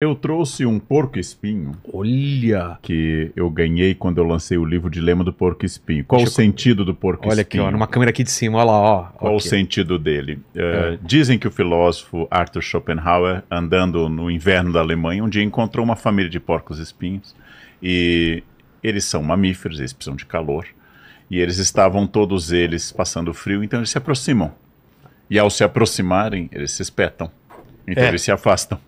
Eu trouxe um porco-espinho. Olha! Que eu ganhei quando eu lancei o livro Dilema do Porco-Espinho. Qual Deixa o sentido do porco-espinho? Olha aqui, ó, numa câmera aqui de cima, olha lá, ó. Qual okay. o sentido dele? Eh, é. dizem que o filósofo Arthur Schopenhauer, andando no inverno da Alemanha, um dia encontrou uma família de porcos-espinhos. E eles são mamíferos, eles precisam de calor. E eles estavam todos eles passando frio, então eles se aproximam. E ao se aproximarem, eles se espetam. Então é. eles se afastam.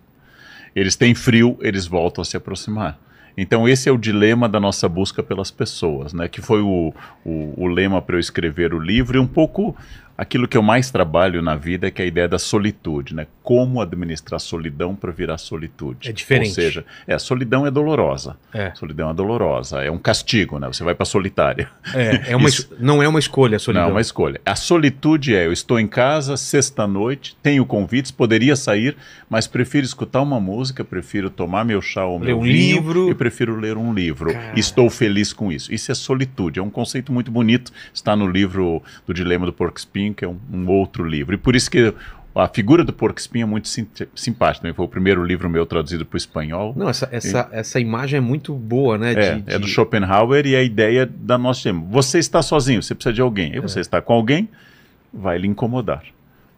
Eles têm frio, eles voltam a se aproximar. Então, esse é o dilema da nossa busca pelas pessoas, né? que foi o, o, o lema para eu escrever o livro e um pouco aquilo que eu mais trabalho na vida é que é a ideia da solitude, né? Como administrar solidão para virar solitude. É diferente. Ou seja, é, solidão é dolorosa. É. Solidão é dolorosa, é um castigo, né? Você vai para solitária. É, é uma Isso... não é uma escolha a solidão. Não é uma escolha. A solitude é, eu estou em casa, sexta-noite, tenho convites, poderia sair, mas prefiro escutar uma música, prefiro tomar meu chá ou ler meu um vinho, livro. e prefiro ler um livro. Cara. Estou feliz com isso. Isso é solitude, é um conceito muito bonito, está no livro do Dilema do Porco Espinho, Espinho, que é um, um, outro livro. E por isso que a figura do Porco Espinho é muito sim, simpática. Né? Foi o primeiro livro meu traduzido para o espanhol. Não, essa, essa, e... essa imagem é muito boa, né? É, de, é do Schopenhauer e a ideia da nossa tema. Você está sozinho, você precisa de alguém. E é. você está com alguém, vai lhe incomodar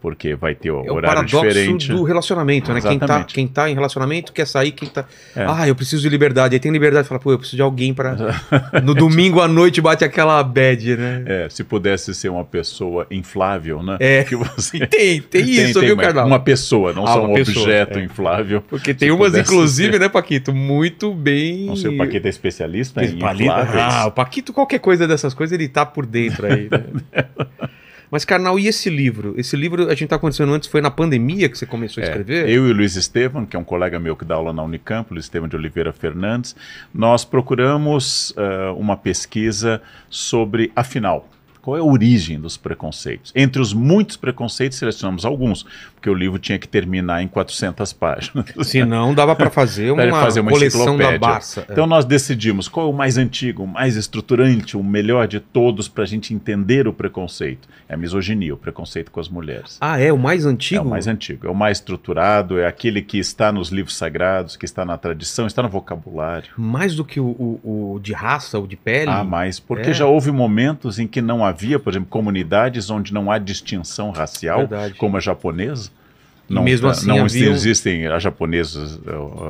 porque vai ter o é horário o diferente. do relacionamento, né? Exatamente. Quem tá, quem tá em relacionamento quer sair, quem tá. É. Ah, eu preciso de liberdade. Aí tem liberdade fala, pô, eu preciso de alguém para. no domingo à noite bate aquela bad, né? É, se pudesse ser uma pessoa inflável, né? É. Que você... tem, tem isso, tem, viu, Carnal? Uma pessoa, não ah, só um pessoa, objeto é. inflável. Porque tem umas, inclusive, ser... né, Paquito? Muito bem. Não sei, o Paquito é especialista em ah, infláveis. Ah, o Paquito, qualquer coisa dessas coisas, ele tá por dentro aí. Né? Mas, Carnal, e esse livro? Esse livro, a gente está conversando antes, foi na pandemia que você começou a é, escrever? É, eu e o Luiz Estevam, que é um colega meu que dá aula na Unicamp, Luiz Estevam de Oliveira Fernandes, nós procuramos uh, uma pesquisa sobre, afinal, qual é a origem dos preconceitos. Entre os muitos preconceitos, selecionamos alguns, porque o livro tinha que terminar em 400 páginas. Se não, dava para fazer uma, fazer uma coleção da Barça. É. Então nós decidimos qual é o mais antigo, o mais estruturante, o melhor de todos para a gente entender o preconceito. É a misoginia, o preconceito com as mulheres. Ah, é? O mais antigo? É o mais antigo, é o mais estruturado, é aquele que está nos livros sagrados, que está na tradição, está no vocabulário. Mais do que o, o, o de raça ou de pele? Ah, mais, porque é. já houve momentos em que não havia havia, por exemplo, comunidades onde não há distinção racial, Verdade. como a japonesa. Não, mesmo tá, assim, não havia... existem japoneses uh,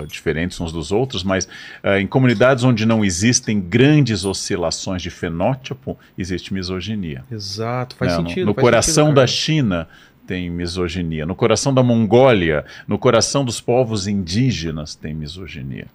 eh, diferentes uns dos outros, mas uh, em comunidades onde não existem grandes oscilações de fenótipo, existe misoginia. Exato, faz é, sentido. No, no faz coração sentido, da China tem misoginia, no coração da Mongólia, no coração dos povos indígenas tem misoginia.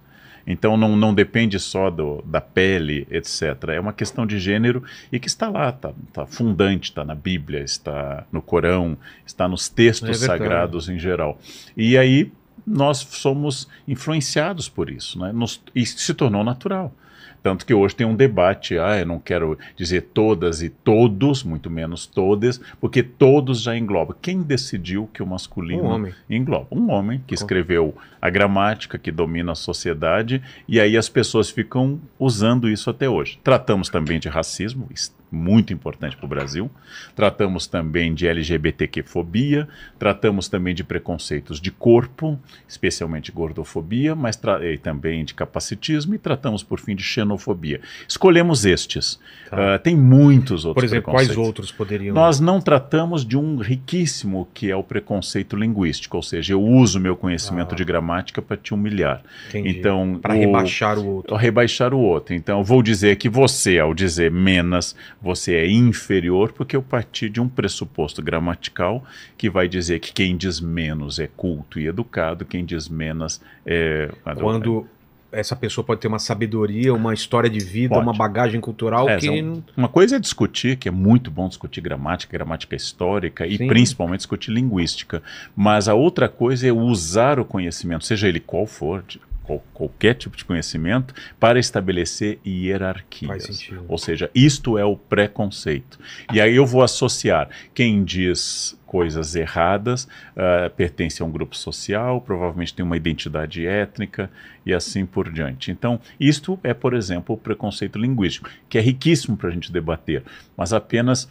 Então não, não depende só do, da pele, etc. É uma questão de gênero e que está lá, está tá fundante, está na Bíblia, está no Corão, está nos textos é sagrados em geral. E aí nós somos influenciados por isso, né? Nos, e se tornou natural. Tanto que hoje tem um debate, ah, eu não quero dizer todas e todos, muito menos todas, porque todos já engloba. Quem decidiu que o masculino um engloba? Um homem que escreveu a gramática, que domina a sociedade, e aí as pessoas ficam usando isso até hoje. Tratamos também de racismo, muito importante para o Brasil. Tratamos também de LGBTQ-fobia, tratamos também de preconceitos de corpo, especialmente gordofobia, mas e também de capacitismo, e tratamos, por fim, de xenofobia. Escolhemos estes. Tá. Uh, tem muitos outros Por exemplo, quais outros poderiam... Nós não tratamos de um riquíssimo, que é o preconceito linguístico, ou seja, eu uso meu conhecimento ah. de gramática para te humilhar. Entendi. Então, para rebaixar o outro. Rebaixar o outro. Então, eu vou dizer que você, ao dizer menos, você é inferior porque eu parti de um pressuposto gramatical que vai dizer que quem diz menos é culto e educado, quem diz menos é. Quando essa pessoa pode ter uma sabedoria, uma história de vida, pode. uma bagagem cultural é, que. uma coisa é discutir, que é muito bom discutir gramática, gramática histórica Sim. e principalmente discutir linguística. Mas a outra coisa é usar o conhecimento, seja ele qual for, ou qualquer tipo de conhecimento para estabelecer hierarquias. Ou seja, isto é o preconceito. E aí eu vou associar quem diz coisas erradas, uh, pertence a um grupo social, provavelmente tem uma identidade étnica e assim por diante. Então, isto é, por exemplo, o preconceito linguístico, que é riquíssimo para a gente debater, mas apenas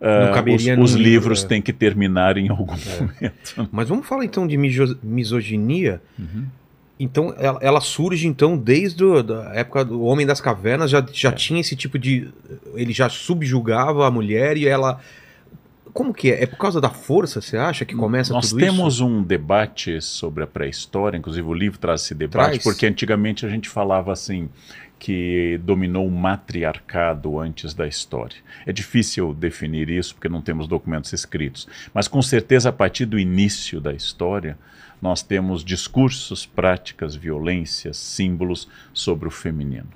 Uh, os, os livros é. têm que terminar em algum é. momento. Mas vamos falar então de misoginia. Uhum. Então, ela, ela, surge, então, desde a época do Homem das Cavernas, já, já é. tinha esse tipo de... Ele já subjugava a mulher e ela... Como que é? É por causa da força, você acha, que começa Nós tudo isso? Nós temos um debate sobre a pré-história, inclusive o livro traz esse debate, traz. porque antigamente a gente falava assim que dominou o matriarcado antes da história. É difícil definir isso porque não temos documentos escritos, mas com certeza a partir do início da história nós temos discursos, práticas, violências, símbolos sobre o feminino.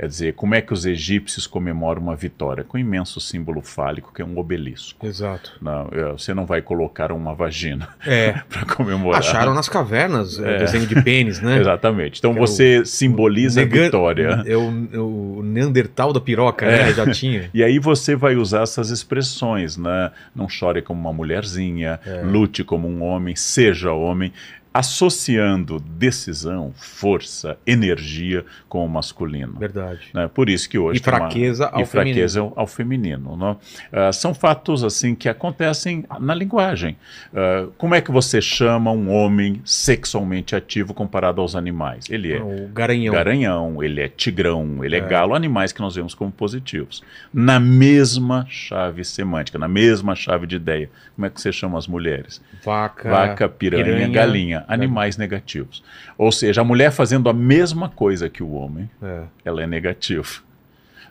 Quer é dizer, como é que os egípcios comemoram uma vitória? Com um imenso símbolo fálico, que é um obelisco. Exato. Não, é, você não vai colocar uma vagina é. para comemorar. Acharam nas cavernas é. o é. desenho de pênis, né? Exatamente. Então você o, simboliza o a vitória. É o, o Neandertal da piroca, né? é. né? Já tinha. e aí você vai usar essas expressões, né? Não chore como uma mulherzinha, lute como um homem, seja homem associando decisão, força, energia com o masculino. Verdade. Né? Por isso que hoje e fraqueza, uma... ao, e fraqueza feminino. ao feminino. não? Uh, né? ah, são fatos assim que acontecem na linguagem. Uh, como é que você chama um homem sexualmente ativo comparado aos animais? Ele é o garanhão. Garanhão, ele é tigrão, ele é, é galo, animais que nós vemos como positivos. Na mesma chave semântica, na mesma chave de ideia. Como é que você chama as mulheres? Vaca, Vaca piranha, piranha. galinha é. animais é. negativos. Ou seja, a mulher fazendo a mesma coisa que o homem, é. ela é negativa.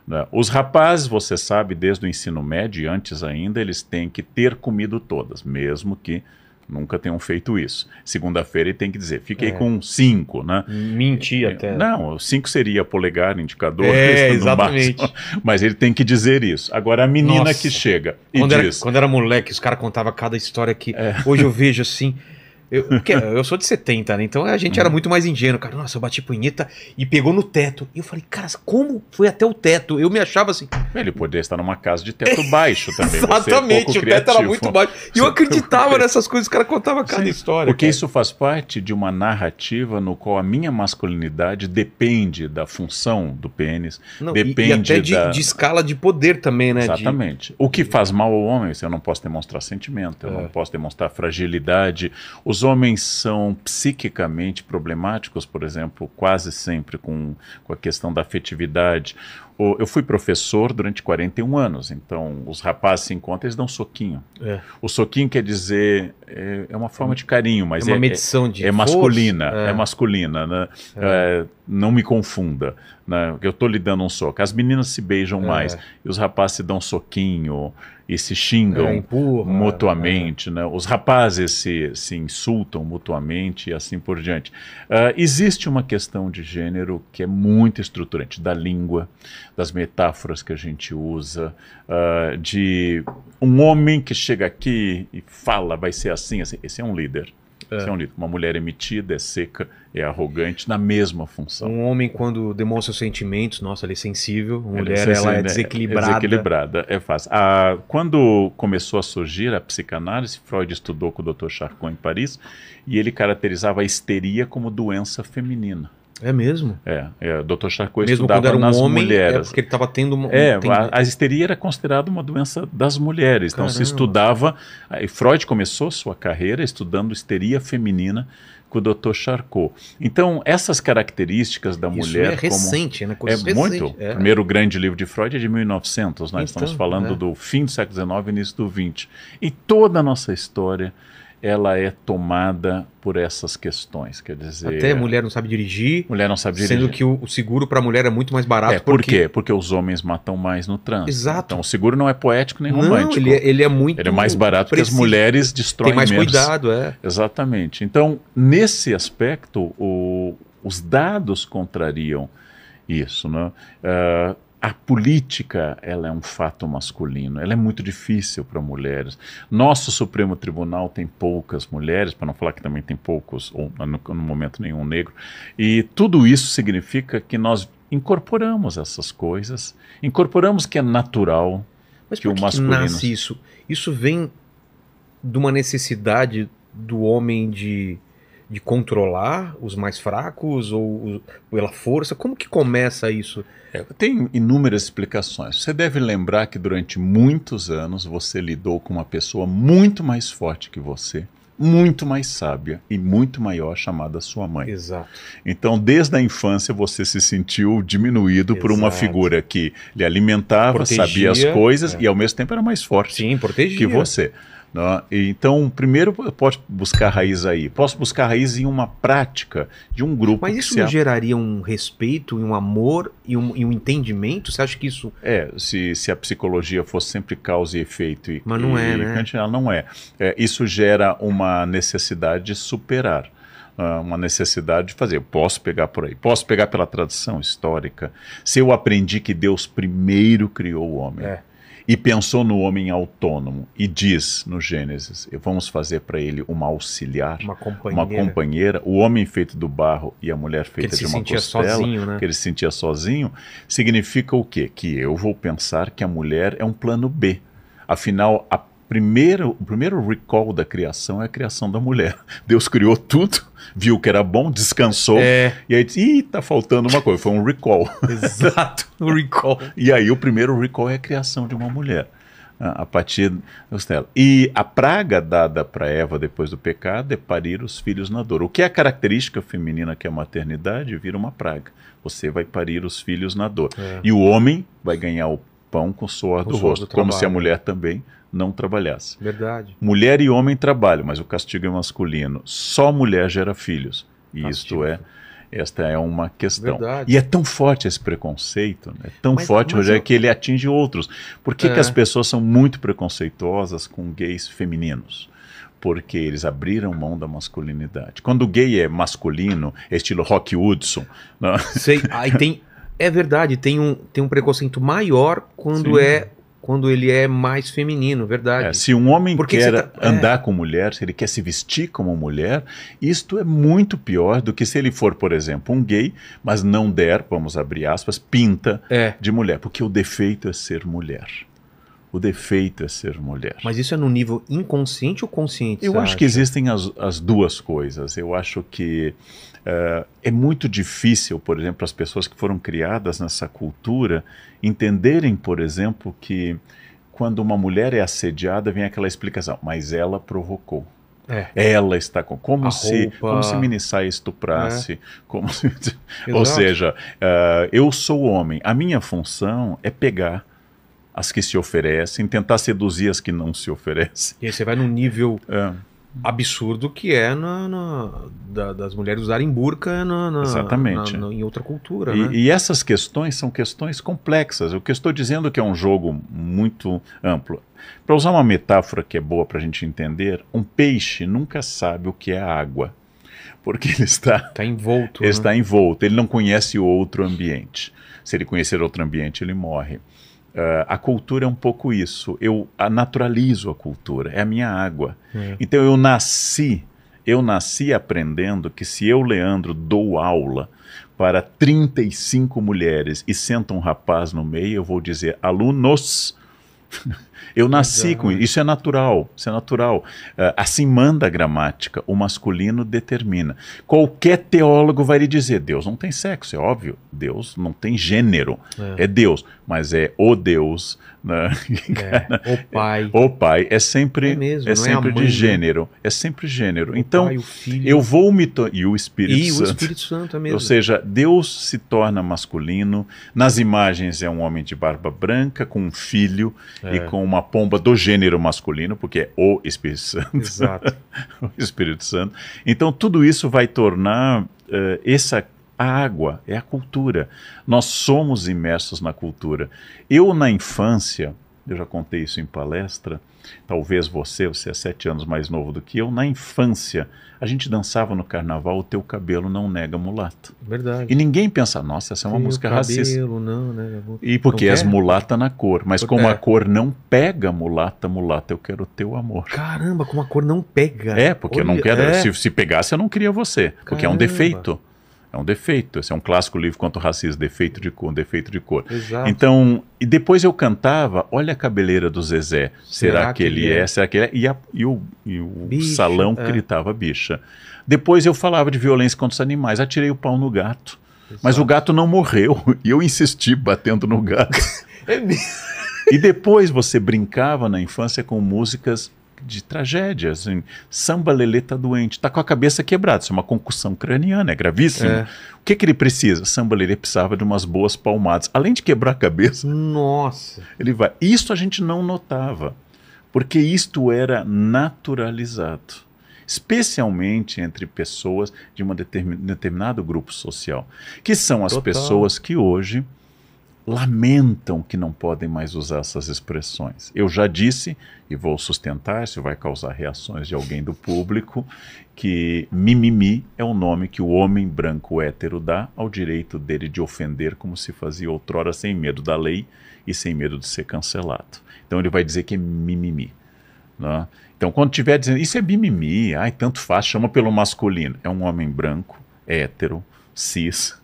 Né? Os rapazes, você sabe, desde o ensino médio e antes ainda, eles têm que ter comido todas, mesmo que nunca tenham feito isso. Segunda-feira ele tem que dizer, fiquei é. com cinco, né? Mentir é, até. Não, cinco seria polegar, indicador. É, exatamente. Máximo, mas ele tem que dizer isso. Agora, a menina Nossa. que chega e quando diz... Era, quando era moleque, os caras contavam cada história que... É. Hoje eu vejo assim... Eu, eu sou de 70, né? Então a gente era uhum. muito mais ingênuo, cara. Nossa, eu bati punheta e pegou no teto. E eu falei, cara, como foi até o teto? Eu me achava assim. Ele poderia estar numa casa de teto baixo também. É Exatamente, é o teto era muito baixo. E eu é acreditava nessas coisas, o cara contava cada Sim, história. Porque cara. isso faz parte de uma narrativa no qual a minha masculinidade depende da função do pênis, não, depende e, e até de, de, escala de poder também, né? Exatamente. De... O que faz mal ao homem, se assim, eu não posso demonstrar sentimento, eu é. não posso demonstrar fragilidade. Os os homens são psiquicamente problemáticos, por exemplo, quase sempre com, com a questão da afetividade eu fui professor durante 41 anos, então os rapazes se encontram, eles dão um soquinho. É. O soquinho quer dizer, é, é, uma forma de carinho, mas é uma é, medição de é, é masculina, é, é. masculina, né? É. não me confunda, né? eu estou lhe dando um soco. As meninas se beijam mais e os rapazes se dão um soquinho e se xingam empurra, mutuamente, né? Os rapazes se, se insultam mutuamente e assim por diante. Uh, existe uma questão de gênero que é muito estruturante da língua, das metáforas que a gente usa, uh, de um homem que chega aqui e fala, vai ser assim, assim. Esse é um líder. É. Esse é um líder. Uma mulher é é seca, é arrogante, na mesma função. Um homem, quando demonstra os sentimentos, nossa, ele é sensível. Uma é mulher, é ela é, né? é desequilibrada. É desequilibrada, é fácil. Ah, quando começou a surgir a psicanálise, Freud estudou com o Dr. Charcot em Paris e ele caracterizava a histeria como doença feminina. É mesmo? É, é o Dr. Charcot mesmo estudava quando era um nas homem, é mulheres. É porque ele estava tendo uma. É, tem... a, a, histeria era considerada uma doença das mulheres. Caramba. Então se estudava. E Freud começou sua carreira estudando histeria feminina com o Dr. Charcot. Então, essas características da Isso mulher. É recente, como, né? Coisa é recente, muito. É. O primeiro grande livro de Freud é de 1900, nós né? então, estamos falando é. do fim do século XIX, início do XX. E toda a nossa história ela é tomada por essas questões, quer dizer... Até mulher não sabe dirigir. Mulher não sabe dirigir. Sendo que o, seguro para a mulher é muito mais barato. É, por porque... quê? Porque os homens matam mais no trânsito. Exato. Então o seguro não é poético nem não, romântico. Ele é, ele é muito... Ele é mais barato preciso. porque as mulheres destroem Tem mais menos. cuidado, é. Exatamente. Então, nesse aspecto, o, os dados contrariam isso, né? Uh, a política ela é um fato masculino, ela é muito difícil para mulheres. Nosso Supremo Tribunal tem poucas mulheres, para não falar que também tem poucos, ou no, no momento nenhum negro, e tudo isso significa que nós incorporamos essas coisas, incorporamos que é natural Mas que por que o masculino. Que nasce isso? Isso vem de uma necessidade do homem de de controlar os mais fracos ou pela força? Como que começa isso? É, tem inúmeras explicações. Você deve lembrar que durante muitos anos você lidou com uma pessoa muito mais forte que você, muito mais sábia e muito maior, chamada sua mãe. Exato. Então, desde a infância, você se sentiu diminuído Exato. por uma figura que lhe alimentava, protegia, sabia as coisas é. e, ao mesmo tempo, era mais forte Sim, protegia. que você. Né? Então, primeiro, eu posso buscar raiz aí. Posso buscar raiz em uma prática de um grupo. Mas isso não geraria um respeito, um amor e um, e um, entendimento? Você acha que isso. É, se, se a psicologia fosse sempre causa e efeito e. Mas não e, é, né? ela não é. é. Isso gera uma necessidade de superar ah, uma necessidade de fazer. Eu posso pegar por aí, posso pegar pela tradição histórica. Se eu aprendi que Deus primeiro criou o homem, é e pensou no homem autônomo e diz no Gênesis: vamos fazer para ele uma auxiliar, uma companheira. uma companheira. o homem feito do barro e a mulher feita de uma costela, sozinho, né? que ele se sentia sozinho, significa o quê? Que eu vou pensar que a mulher é um plano B. Afinal, a primeiro, o primeiro recall da criação é a criação da mulher. Deus criou tudo, viu que era bom, descansou, é. e aí disse, Ih, tá faltando uma coisa. Foi um recall. Exato, um recall. e aí o primeiro recall é a criação de uma mulher. A partir dos dela. E a praga dada para Eva depois do pecado é parir os filhos na dor. O que é a característica feminina que é a maternidade vira uma praga. Você vai parir os filhos na dor. É. E o homem vai ganhar o pão com suor com do suor rosto, do como se a mulher também não trabalhasse. Verdade. Mulher e homem trabalham, mas o castigo é masculino. Só mulher gera filhos. E isto é esta é uma questão. Verdade. E é tão forte esse preconceito, né? é tão mas, forte, mas Rogério, eu... que ele atinge outros. Por que, é. que as pessoas são muito preconceituosas com gays femininos? porque eles abriram mão da masculinidade. Quando o gay é masculino, é estilo Rock Hudson. Né? Sei, aí tem é verdade, tem um, tem um preconceito maior quando Sim. é quando ele é mais feminino, verdade. É, se um homem Porque quer tá... É. andar é. com mulher, se ele quer se vestir como mulher, isto é muito pior do que se ele for, por exemplo, um gay, mas não der, vamos abrir aspas, pinta é. de mulher. Porque o defeito é ser mulher o defeito é ser mulher. Mas isso é no nível inconsciente ou consciente? Eu acho acha? que existem as, as duas coisas. Eu acho que uh, é muito difícil, por exemplo, as pessoas que foram criadas nessa cultura entenderem, por exemplo, que quando uma mulher é assediada vem aquela explicação, mas ela provocou. É. Ela está com. Como a se, roupa. como se Minissai estuprasse. É. Como se, ou seja, uh, eu sou homem. A minha função é pegar as que se oferecem, tentar seduzir as que não se oferecem. E aí você vai num nível é. absurdo que é na, na da, das mulheres usarem burca na, na Exatamente. Na, em outra cultura. E, né? e, essas questões são questões complexas. O que eu estou dizendo é que é um jogo muito amplo. Para usar uma metáfora que é boa para a gente entender, um peixe nunca sabe o que é água porque ele está está envolto. Ele né? está envolto. Ele não conhece o outro ambiente. Se ele conhecer outro ambiente, ele morre. Uh, a cultura é um pouco isso. Eu a naturalizo a cultura, é a minha água. É. Então eu nasci, eu nasci aprendendo que se eu, Leandro, dou aula para 35 mulheres e senta um rapaz no meio, eu vou dizer alunos. Eu nasci Exato. com isso. Isso é natural. Isso é natural. Eh, assim manda a gramática. O masculino determina. Qualquer teólogo vai lhe dizer: Deus não tem sexo, é óbvio. Deus não tem gênero. É, é Deus. Mas é o Deus. Né? É, o pai. O pai é sempre, é, mesmo, é, é sempre de né? gênero. É sempre gênero. O então, pai, eu vou me. E o Espírito e Santo. E o Espírito Santo é mesmo. Ou seja, Deus se torna masculino. Nas imagens é um homem de barba branca, com um filho e é. com uma pomba do gênero masculino, porque é o Espírito Santo. Exato. o Espírito Santo. Então, tudo isso vai tornar uh, essa a água, é a cultura. Nós somos imersos na cultura. Eu, na infância, eu já contei isso em palestra, talvez você, você é sete anos mais novo do que eu, na infância, a gente dançava no carnaval O Teu Cabelo Não Nega Mulata. Verdade. E ninguém pensa, nossa, essa é uma Tem música cabelo, racista. Não, né? Vou... E porque não és mulata na cor, mas Por... como é. a cor não pega mulata, mulata, eu quero o teu amor. Caramba, como a cor não pega. É, porque Olha, eu não quero, é. se, se pegasse eu não queria você, Caramba. porque é um defeito. É um defeito. Esse é um clássico livro quanto racismo, defeito de cor, defeito de cor. Exato. Então, e depois eu cantava, olha a cabeleira do Zezé, será, será que, ele é? é? Será que ele é? E, a, e o, e o bicha, salão é. gritava bicha. Depois eu falava de violência contra os animais, atirei o pau no gato. Exato. Mas o gato não morreu, e eu insisti batendo no gato. é mesmo. E depois você brincava na infância com músicas de tragédias. Assim, Samba Lelê tá doente, está com a cabeça quebrada, isso é uma concussão craniana, é gravíssimo. É. O que, que ele precisa? Samba Lelê precisava de umas boas palmadas. Além de quebrar a cabeça, nossa, ele vai. Isso a gente não notava, porque isto era naturalizado especialmente entre pessoas de um determin, determinado grupo social, que são as Total. pessoas que hoje lamentam que não podem mais usar essas expressões. Eu já disse, e vou sustentar, se vai causar reações de alguém do público, que mimimi é o nome que o homem branco hétero dá ao direito dele de ofender como se fazia outrora sem medo da lei e sem medo de ser cancelado. Então ele vai dizer que é mimimi. Né? Então quando tiver dizendo, isso é mimimi, ai, tanto faz, chama pelo masculino. É um homem branco, hétero, cis,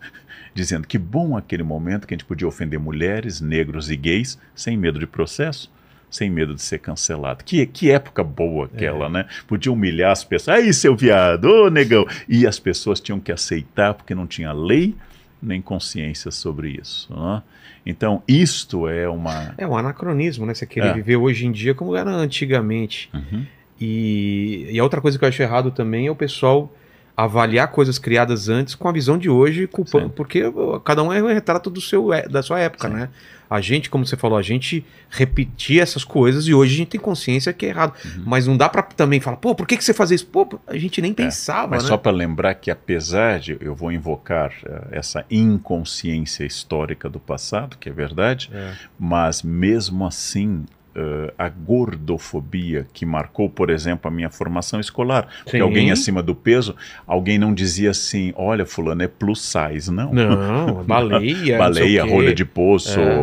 dizendo que bom aquele momento que a gente podia ofender mulheres, negros e gays sem medo de processo sem medo de ser cancelado. Que, que época boa aquela, é. né? Podia humilhar as pessoas. Aí, seu viado, ô negão! E as pessoas tinham que aceitar porque não tinha lei nem consciência sobre isso. Né? Então, isto é uma. É um anacronismo, né? Você querer é. viver hoje em dia como era antigamente. Uhum. E, e a outra coisa que eu acho errado também é o pessoal avaliar coisas criadas antes com a visão de hoje, culpando, porque cada um é um retrato do seu, é, da sua época, Sim. né? A gente, como você falou, a gente repetia essas coisas e hoje a gente tem consciência que é errado. Uhum. Mas não dá para também falar, pô, por que, que você fazia isso? Pô, a gente nem é, pensava. Mas né? só para lembrar que, apesar de eu vou invocar eh, essa inconsciência histórica do passado, que é verdade, é. mas mesmo assim uh, a gordofobia que marcou, por exemplo, a minha formação escolar. Sim. Porque alguém acima do peso, alguém não dizia assim, olha, fulano é plus size, não. Não, baleia. baleia, rolha de poço. É.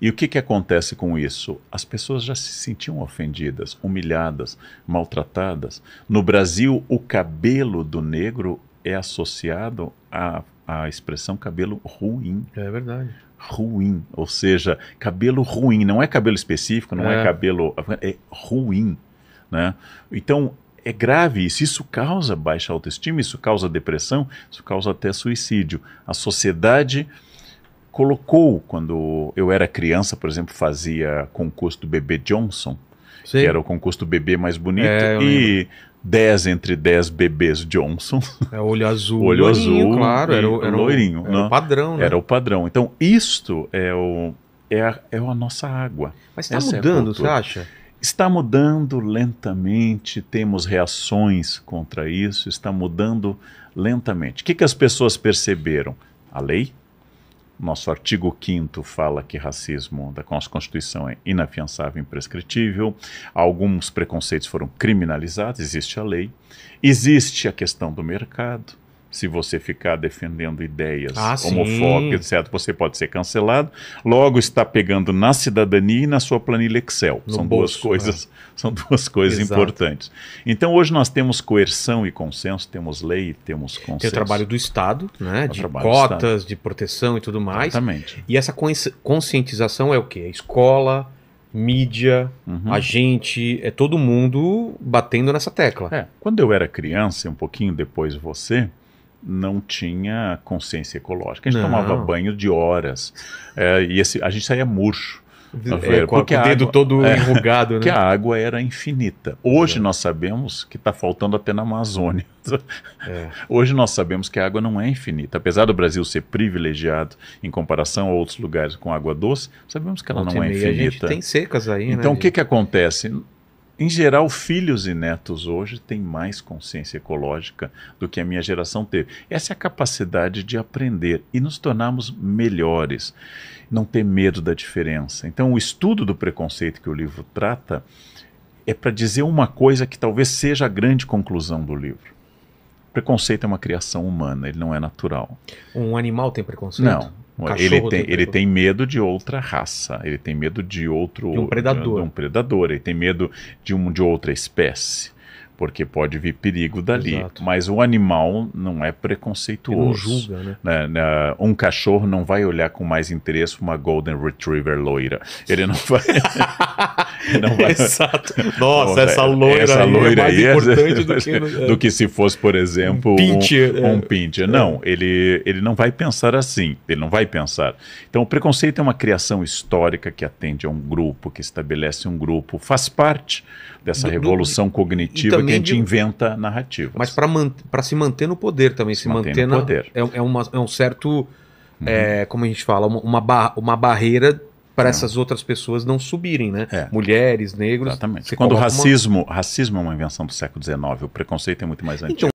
E o que, que acontece com isso? As pessoas já se sentiam ofendidas, humilhadas, maltratadas. No Brasil, o cabelo do negro é associado à, à expressão cabelo ruim. É verdade ruim, ou seja, cabelo ruim, não é cabelo específico, não é, é cabelo, é ruim, né? Então é grave isso, isso causa baixa autoestima, isso causa depressão, isso causa até suicídio. A sociedade colocou quando eu era criança, por exemplo, fazia concurso do bebê Johnson, Sim. que era o concurso do bebê mais bonito é, e lembro. 10 entre 10 bebês Johnson. É olho azul. olho loirinho, azul. Claro, era o, era o loirinho. Era o padrão, né? Era o padrão. Então, isto é, o, é, a, é a nossa água. Mas está é mudando, é você acha? Está mudando lentamente, temos reações contra isso, está mudando lentamente. O que, que as pessoas perceberam? A lei, nosso artigo 5 fala que racismo da nossa Constituição é inafiançável e imprescritível. Alguns preconceitos foram criminalizados, existe a lei. Existe a questão do mercado se você ficar defendendo ideias ah, homofóbicas, etc., você pode ser cancelado. Logo está pegando na cidadania e na sua planilha Excel. são, bolso, duas coisas, é. são duas coisas Exato. importantes. Então hoje nós temos coerção e consenso, temos lei e temos consenso. Tem o trabalho do Estado, né? É de cotas, de proteção e tudo mais. Exatamente. E essa conscientização é o quê? É escola, mídia, uhum. a gente, é todo mundo batendo nessa tecla. É. Quando eu era criança, um pouquinho depois de você, não tinha consciência ecológica. A gente não. tomava banho de horas. É, e esse, a gente saía murcho. É, é, com, o dedo água, todo é, enrugado, né? Que a água era infinita. Hoje é. nós sabemos que está faltando até na Amazônia. É. Hoje nós sabemos que a água não é infinita. Apesar do Brasil ser privilegiado em comparação a outros lugares com água doce, sabemos que ela Ontem não é infinita. A gente tem secas aí, né, Então né, o que, que acontece? em geral, filhos e netos hoje têm mais consciência ecológica do que a minha geração teve. Essa é a capacidade de aprender e nos tornarmos melhores, não ter medo da diferença. Então, o estudo do preconceito que o livro trata é para dizer uma coisa que talvez seja a grande conclusão do livro. Preconceito é uma criação humana, ele não é natural. Um animal tem preconceito? Não Cachorro ele tem, ele tem medo de outra raça, ele tem medo de outro. De um predador. De um predador, ele tem medo de, um, de outra espécie porque pode vir perigo dali. Exato. Mas o animal não é preconceituoso. Ele não julga, né? né? né um cachorro não vai olhar com mais interesse uma Golden Retriever loira. Ele não vai. não vai... Exato. Nossa, essa é, loira, essa loira aí é mais aí é importante é... do, que no... do, que... se fosse, por exemplo, um pincher. Um, é. um pincher. Não, ele, ele não vai pensar assim. Ele não vai pensar. Então, o preconceito é uma criação histórica que atende a um grupo, que estabelece um grupo, faz parte dessa do, revolução do... cognitiva também porque a gente de... inventa narrativas. Mas para man... se manter no poder também, se, manter, manter, no na... poder. É, é, uma, é um certo, uhum. é, como a gente fala, uma, uma barreira para essas outras pessoas não subirem, né? É. Mulheres, negros. Exatamente. Quando o racismo, uma... racismo é uma invenção do século XIX, o preconceito é muito mais então, antigo. Então,